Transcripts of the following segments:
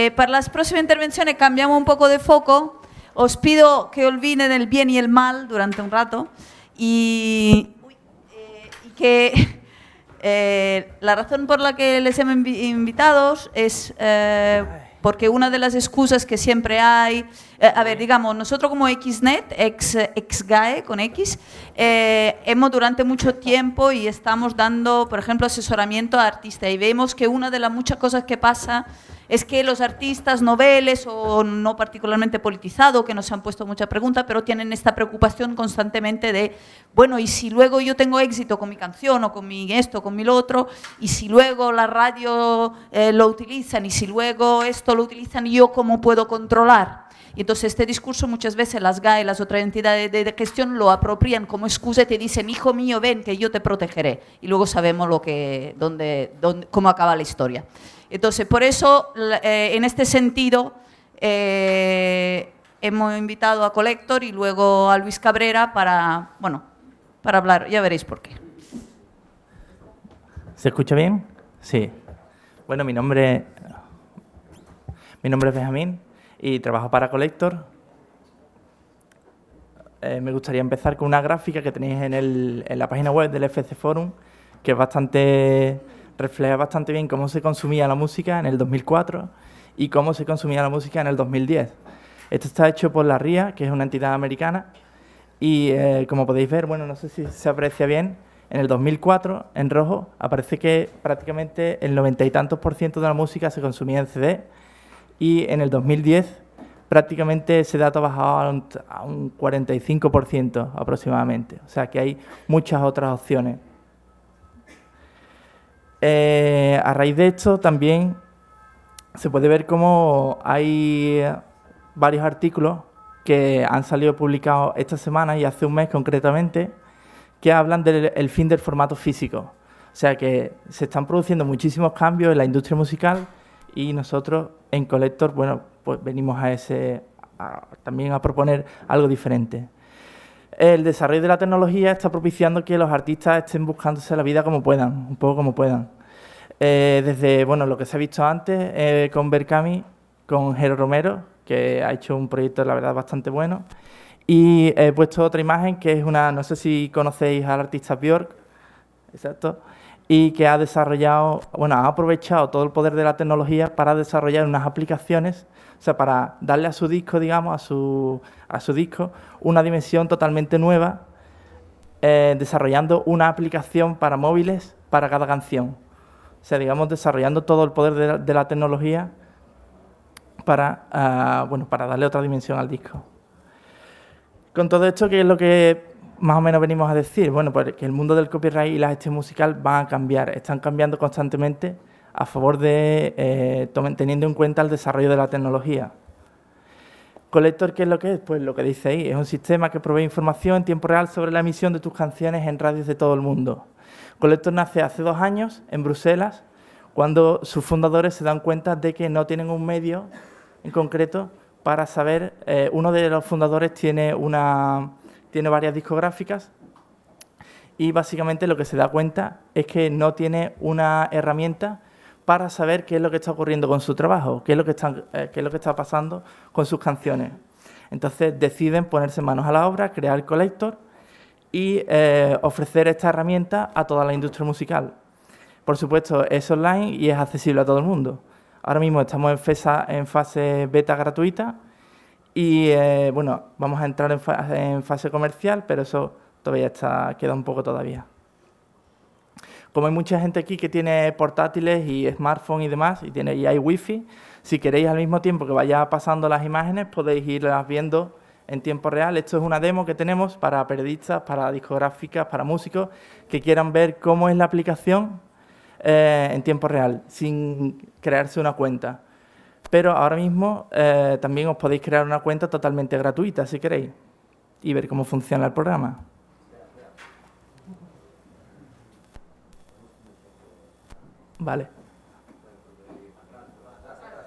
Eh, para las próximas intervenciones cambiamos un poco de foco. Os pido que olviden el bien y el mal durante un rato y, eh, que eh, la razón por la que les hemos invitados es porque una de las excusas que siempre hay, a ver, digamos, nosotros como XNET, ex, exGAE con X, hemos durante mucho tiempo y estamos dando, por ejemplo, asesoramiento a artistas y vemos que una de las muchas cosas que pasa es que los artistas noveles o no particularmente politizado, que nos han puesto mucha pregunta, pero tienen esta preocupación constantemente de, bueno, y si luego yo tengo éxito con mi canción o con mi esto, con mi otro, y si luego la radio eh, lo utilizan, y si luego esto lo utilizan, ¿yo cómo puedo controlar? Y entonces este discurso muchas veces las GAE, las otras entidades de, gestión lo apropian como excusa y te dicen, hijo mío, ven que yo te protegeré. Y luego sabemos lo que, dónde, cómo acaba la historia. Entonces, por eso, eh, en este sentido, eh, hemos invitado a Colector y luego a Luis Cabrera para, bueno, para hablar. Ya veréis por qué. ¿Se escucha bien? Sí. Bueno, mi nombre, mi nombre es Benjamín y trabajo para Collector. Eh, me gustaría empezar con una gráfica que tenéis en, el, la página web del FC Forum, que es bastante refleja bastante bien cómo se consumía la música en el 2004 y cómo se consumía la música en el 2010. Esto está hecho por la RIA, que es una entidad americana, y eh, como podéis ver, bueno, no sé si se aprecia bien, en el 2004, en rojo, aparece que prácticamente el noventa y tantos por ciento de la música se consumía en CD y en el 2010 prácticamente ese dato ha bajado a un, 45% aproximadamente. O sea que hay muchas otras opciones. Eh, a raíz de esto también se puede ver cómo hay varios artículos que han salido publicados esta semana y hace un mes concretamente que hablan del fin del formato físico. O sea que se están produciendo muchísimos cambios en la industria musical y nosotros en Collector, bueno, pues venimos a ese, también a proponer algo diferente. El desarrollo de la tecnología está propiciando que los artistas estén buscándose la vida como puedan, un poco como puedan. Eh, desde bueno, lo que se ha visto antes eh, con Berkami, con Jero Romero, que ha hecho un proyecto, la verdad, bastante bueno. Y he puesto otra imagen que es una, no sé si conocéis al artista Björk, exacto, y que ha desarrollado, bueno, ha aprovechado todo el poder de la tecnología para desarrollar unas aplicaciones, o sea, para darle a su disco, digamos, a su, disco, una dimensión totalmente nueva, eh, desarrollando una aplicación para móviles para cada canción. O sea, digamos, desarrollando todo el poder de la, tecnología para, ah, bueno, para darle otra dimensión al disco. Con todo esto, ¿qué es lo que más o menos venimos a decir? Bueno, pues que el mundo del copyright y la gestión musical van a cambiar, están cambiando constantemente a favor de eh, teniendo en cuenta el desarrollo de la tecnología. Collector, ¿qué es lo que es? Pues lo que dice ahí, es un sistema que provee información en tiempo real sobre la emisión de tus canciones en radios de todo el mundo. Collector nace hace dos años en Bruselas, cuando sus fundadores se dan cuenta de que no tienen un medio en concreto para saber, eh, uno de los fundadores tiene una, tiene varias discográficas y básicamente lo que se da cuenta es que no tiene una herramienta para saber qué es lo que está ocurriendo con su trabajo, qué es lo que está, eh, es lo que está pasando con sus canciones. Entonces deciden ponerse manos a la obra, crear Collector y eh, ofrecer esta herramienta a toda la industria musical. Por supuesto, es online y es accesible a todo el mundo. Ahora mismo estamos en, en fase beta gratuita y eh, bueno, vamos a entrar en fase, comercial, pero eso todavía está, queda un poco todavía. Como hay mucha gente aquí que tiene portátiles y smartphones y demás, y, tiene, y hay wifi, si queréis al mismo tiempo que vaya pasando las imágenes, podéis irlas viendo en tiempo real. Esto es una demo que tenemos para periodistas, para discográficas, para músicos que quieran ver cómo es la aplicación eh, en tiempo real, sin crearse una cuenta. Pero ahora mismo eh, también os podéis crear una cuenta totalmente gratuita, si queréis, y ver cómo funciona el programa. Vale.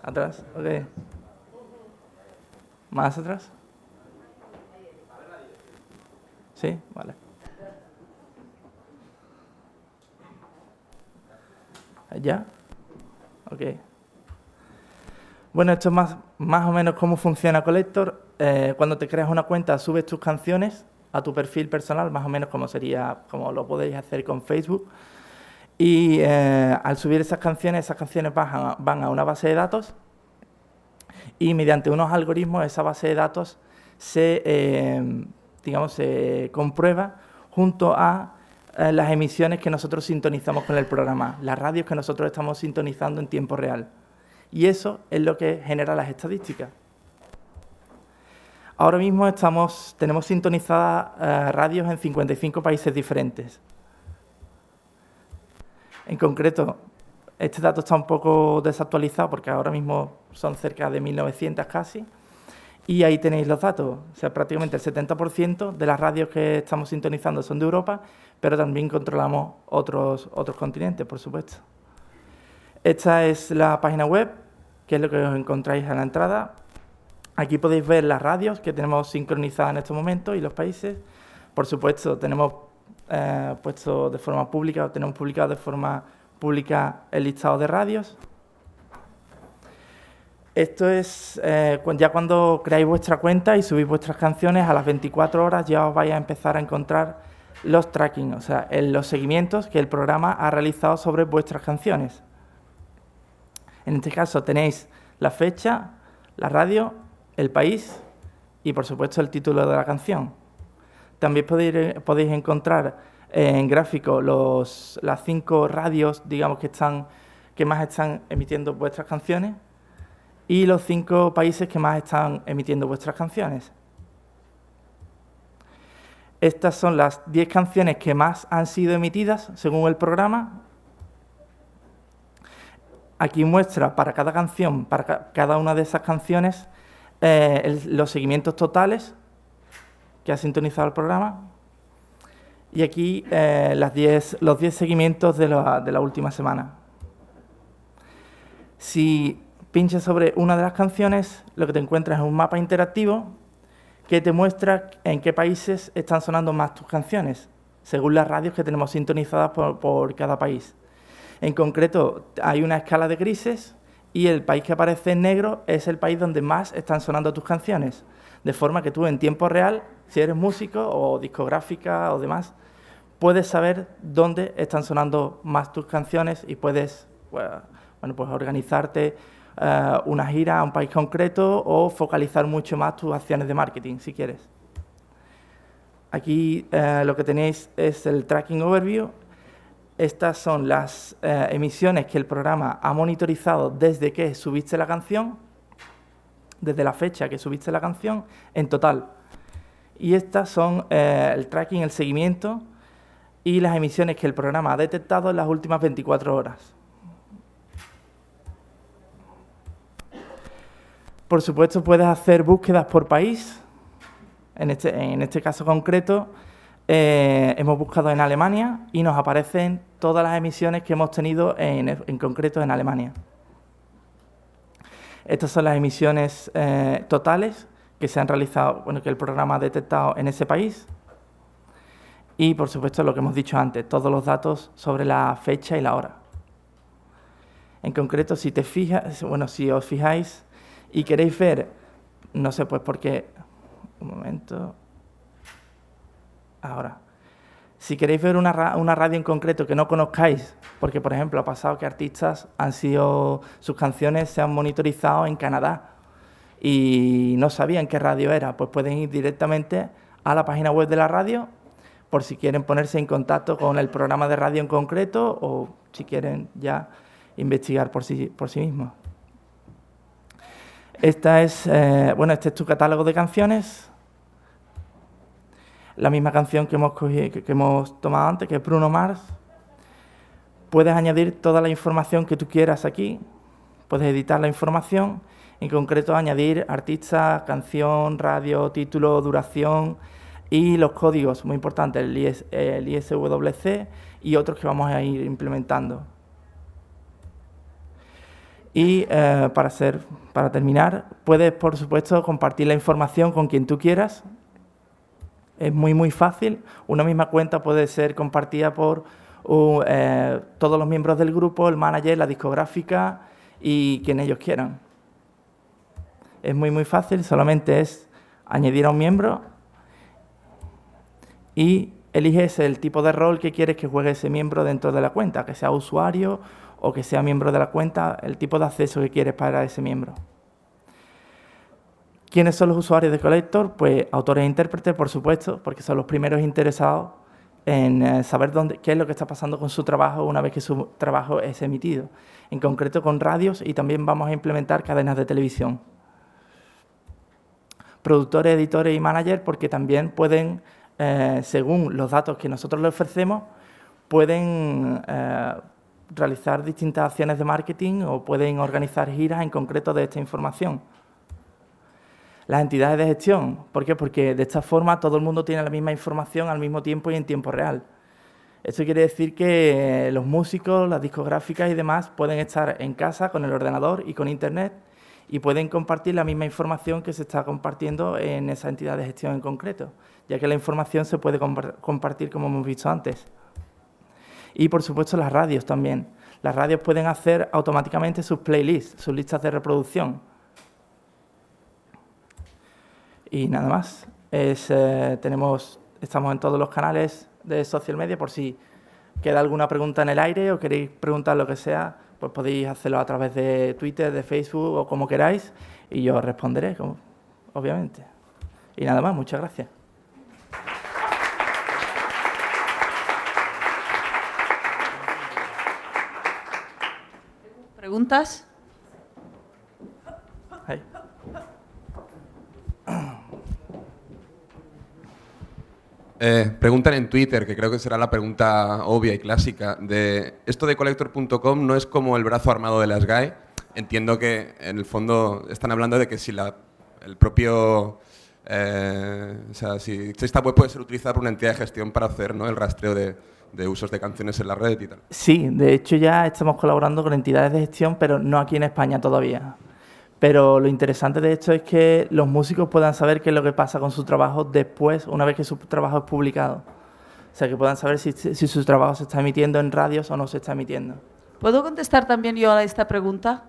¿Atrás? Ok. ¿Más atrás? ¿Sí? Vale. ¿Ya? ok más atrás sí vale Allá. ok bueno, esto es más, o menos cómo funciona Collector. Eh, cuando te creas una cuenta, subes tus canciones a tu perfil personal, más o menos como sería, como lo podéis hacer con Facebook. Y eh, al subir esas canciones, esas canciones van a una base de datos y mediante unos algoritmos esa base de datos se, eh, digamos, se comprueba junto a las emisiones que nosotros sintonizamos con el programa, las radios que nosotros estamos sintonizando en tiempo real. Y eso es lo que genera las estadísticas. Ahora mismo estamos, tenemos sintonizadas eh, radios en 55 países diferentes. En concreto, este dato está un poco desactualizado porque ahora mismo son cerca de 1.900 casi. Y ahí tenéis los datos. O sea, prácticamente el 70% de las radios que estamos sintonizando son de Europa, pero también controlamos otros, otros continentes, por supuesto. Esta es la página web que es lo que os encontráis a la entrada. Aquí podéis ver las radios que tenemos sincronizadas en este momento y los países. Por supuesto, tenemos eh, puesto de forma pública, o tenemos publicado de forma pública el listado de radios. Esto es eh, ya cuando creáis vuestra cuenta y subís vuestras canciones, a las 24 horas ya os vais a empezar a encontrar los tracking, o sea, los seguimientos que el programa ha realizado sobre vuestras canciones. En este caso tenéis la fecha, la radio, el país y por supuesto el título de la canción. También podéis, encontrar en gráfico las cinco radios, digamos, que, están, que más están emitiendo vuestras canciones y los cinco países que más están emitiendo vuestras canciones. Estas son las diez canciones que más han sido emitidas según el programa Aquí muestra para cada canción, para cada una de esas canciones, eh, los seguimientos totales que ha sintonizado el programa. Y aquí eh, las diez, los 10 seguimientos de la, última semana. Si pinches sobre una de las canciones, lo que te encuentras es un mapa interactivo que te muestra en qué países están sonando más tus canciones, según las radios que tenemos sintonizadas por cada país. En concreto, hay una escala de grises y el país que aparece en negro es el país donde más están sonando tus canciones. De forma que tú en tiempo real, si eres músico o discográfica o demás, puedes saber dónde están sonando más tus canciones y puedes pues, bueno, pues organizarte eh, una gira a un país concreto o focalizar mucho más tus acciones de marketing, si quieres. Aquí eh, lo que tenéis es el tracking overview estas son las eh, emisiones que el programa ha monitorizado desde que subiste la canción, desde la fecha que subiste la canción, en total. Y estas son eh, el tracking, el seguimiento y las emisiones que el programa ha detectado en las últimas 24 horas. Por supuesto, puedes hacer búsquedas por país. en este, este caso concreto, eh, hemos buscado en Alemania y nos aparecen todas las emisiones que hemos tenido en, concreto en Alemania. Estas son las emisiones eh, totales que se han realizado, bueno, que el programa ha detectado en ese país. Y, por supuesto, lo que hemos dicho antes, todos los datos sobre la fecha y la hora. En concreto, si te fijas, bueno, si os fijáis y queréis ver, no sé, pues qué… un momento, ahora. Si queréis ver una, radio en concreto que no conozcáis, porque por ejemplo ha pasado que artistas han sido, sus canciones se han monitorizado en Canadá y no sabían qué radio era, pues pueden ir directamente a la página web de la radio por si quieren ponerse en contacto con el programa de radio en concreto o si quieren ya investigar por sí, por sí mismos. Esta es, eh, bueno, este es tu catálogo de canciones, la misma canción que hemos, que, hemos tomado antes, que es Bruno Mars. Puedes añadir toda la información que tú quieras aquí, puedes editar la información, en concreto añadir artista, canción, radio, título, duración y los códigos, muy importante, el, ISWC y otros que vamos a ir implementando. Y eh, para, para terminar, puedes, por supuesto, compartir la información con quien tú quieras, es muy, muy fácil. Una misma cuenta puede ser compartida por uh, eh, todos los miembros del grupo, el manager, la discográfica y quien ellos quieran. Es muy, muy fácil, solamente es añadir a un miembro y eliges el tipo de rol que quieres que juegue ese miembro dentro de la cuenta, que sea usuario o que sea miembro de la cuenta, el tipo de acceso que quieres para ese miembro. ¿Quiénes son los usuarios de Collector? Pues autores e intérpretes, por supuesto, porque son los primeros interesados en eh, saber dónde, qué es lo que está pasando con su trabajo una vez que su trabajo es emitido, en concreto con radios y también vamos a implementar cadenas de televisión. Productores, editores y managers, porque también pueden, eh, según los datos que nosotros les ofrecemos, pueden eh, realizar distintas acciones de marketing o pueden organizar giras en concreto de esta información las entidades de gestión. ¿Por qué? Porque de esta forma todo el mundo tiene la misma información al mismo tiempo y en tiempo real. Esto quiere decir que eh, los músicos, las discográficas y demás pueden estar en casa con el ordenador y con Internet y pueden compartir la misma información que se está compartiendo en esa entidad de gestión en concreto, ya que la información se puede compartir como hemos visto antes. Y por supuesto las radios también. Las radios pueden hacer automáticamente sus playlists, sus listas de reproducción y nada más. Eh, tenemos, estamos en todos los canales de social media por si queda alguna pregunta en el aire o queréis preguntar lo que sea, pues podéis hacerlo a través de Twitter, de Facebook o como queráis y yo responderé, obviamente. Y nada más, muchas gracias. ¿Preguntas? Eh, preguntan en Twitter, que creo que será la pregunta obvia y clásica, de esto de collector.com no es como el brazo armado de las GAE. Entiendo que en el fondo están hablando de que si la, el propio... Eh, si esta web puede ser utilizada por una entidad de gestión para hacer el rastreo de, de usos de canciones en la red y tal. Sí, de hecho ya estamos colaborando con entidades de gestión, pero no aquí en España todavía. Pero lo interesante de esto es que los músicos puedan saber qué es lo que pasa con su trabajo después, una vez que su trabajo es publicado. O sea, que puedan saber si, su trabajo se está emitiendo en radios o no se está emitiendo. ¿Puedo contestar también yo a esta pregunta?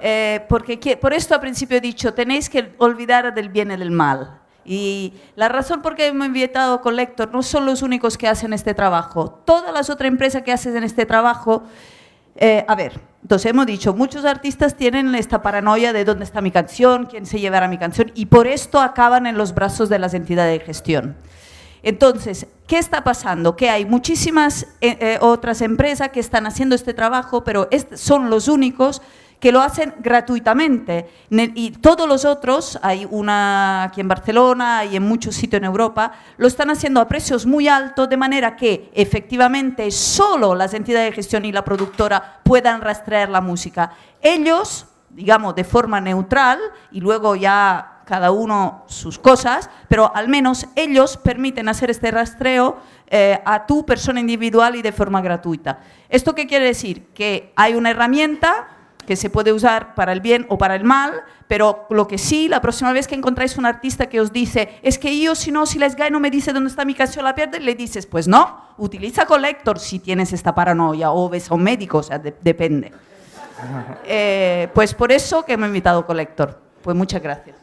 Eh, porque por esto al principio he dicho, tenéis que olvidar del bien y del mal. Y la razón por que hemos invitado a Collector no son los únicos que hacen este trabajo. Todas las otras empresas que hacen este trabajo eh, a ver, entonces hemos dicho, muchos artistas tienen esta paranoia de dónde está mi canción, quién se llevará mi canción, y por esto acaban en los brazos de las entidades de gestión. Entonces, ¿qué está pasando? Que hay muchísimas eh, eh, otras empresas que están haciendo este trabajo, pero son los únicos que lo hacen gratuitamente. Y todos los otros, hay una aquí en Barcelona y en muchos sitios en Europa, lo están haciendo a precios muy altos, de manera que efectivamente solo las entidades de gestión y la productora puedan rastrear la música. Ellos, digamos, de forma neutral, y luego ya cada uno sus cosas, pero al menos ellos permiten hacer este rastreo eh, a tu persona individual y de forma gratuita. ¿Esto qué quiere decir? Que hay una herramienta que se puede usar para el bien o para el mal, pero lo que sí, la próxima vez que encontráis un artista que os dice, es que yo si no, si la gay no me dice dónde está mi canción, la pierde, le dices, pues no, utiliza Collector si tienes esta paranoia o ves a un médico, o sea, depende. Eh, pues por eso que me ha invitado Collector. Pues muchas gracias.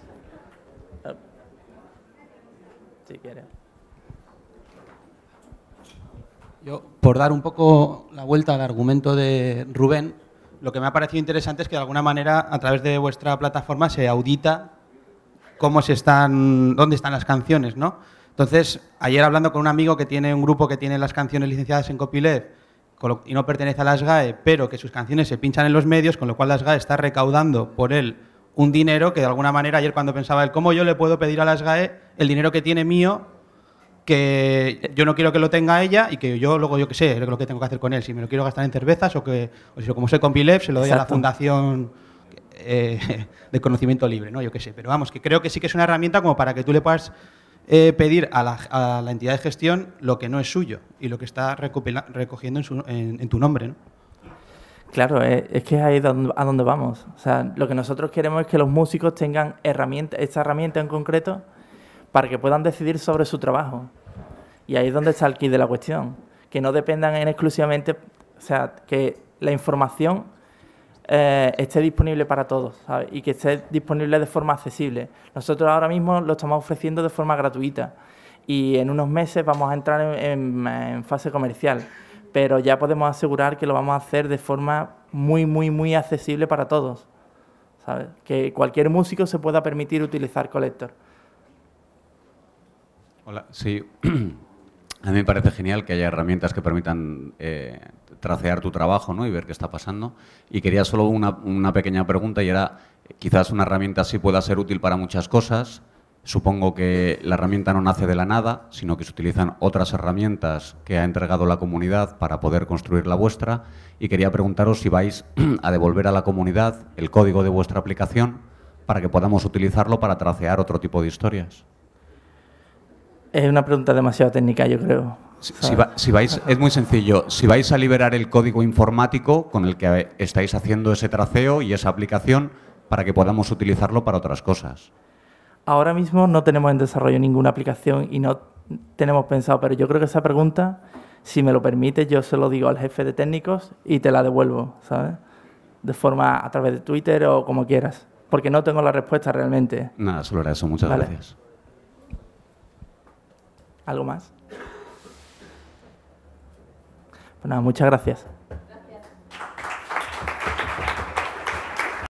Yo, por dar un poco la vuelta al argumento de Rubén, lo que me ha parecido interesante es que de alguna manera a través de vuestra plataforma se audita cómo se están, dónde están las canciones, ¿no? Entonces, ayer hablando con un amigo que tiene un grupo que tiene las canciones licenciadas en copyleft y no pertenece a las GAE, pero que sus canciones se pinchan en los medios, con lo cual las GAE está recaudando por él un dinero que de alguna manera ayer cuando pensaba él, ¿cómo yo le puedo pedir a las GAE el dinero que tiene mío que yo no quiero que lo tenga ella y que yo luego yo qué sé lo que tengo que hacer con él si me lo quiero gastar en cervezas o que o si lo como sé con se lo doy a la fundación eh, de conocimiento libre no yo qué sé pero vamos que creo que sí que es una herramienta como para que tú le puedas eh, pedir a la, entidad de gestión lo que no es suyo y lo que está recogiendo en, tu nombre no Claro, eh, es que es ahí a donde vamos. O sea, lo que nosotros queremos es que los músicos tengan herramientas, esta herramienta en concreto, para que puedan decidir sobre su trabajo. Y ahí es donde está el kit de la cuestión, que no dependan en exclusivamente, o sea, que la información eh, esté disponible para todos y que esté disponible de forma accesible. Nosotros ahora mismo lo estamos ofreciendo de forma gratuita y en unos meses vamos a entrar en, fase comercial, pero ya podemos asegurar que lo vamos a hacer de forma muy, muy, muy accesible para todos. Que cualquier músico se pueda permitir utilizar Collector. Hola, sí. A mí me parece genial que haya herramientas que permitan eh, tracear tu trabajo ¿no? y ver qué está pasando. Y quería solo una, una, pequeña pregunta y era, quizás una herramienta así pueda ser útil para muchas cosas. Supongo que la herramienta no nace de la nada, sino que se utilizan otras herramientas que ha entregado la comunidad para poder construir la vuestra. Y quería preguntaros si vais a devolver a la comunidad el código de vuestra aplicación para que podamos utilizarlo para tracear otro tipo de historias. Es una pregunta demasiado técnica, yo creo. Si, vais, es muy sencillo. Si vais a liberar el código informático con el que estáis haciendo ese traceo y esa aplicación para que podamos utilizarlo para otras cosas. Ahora mismo no tenemos en desarrollo ninguna aplicación y no tenemos pensado, pero yo creo que esa pregunta, si me lo permite, yo se lo digo al jefe de técnicos y te la devuelvo, ¿sabes? De forma a través de Twitter o como quieras, porque no tengo la respuesta realmente. Nada, solo era eso. Muchas gracias. ¿Algo más? Pues muchas gracias.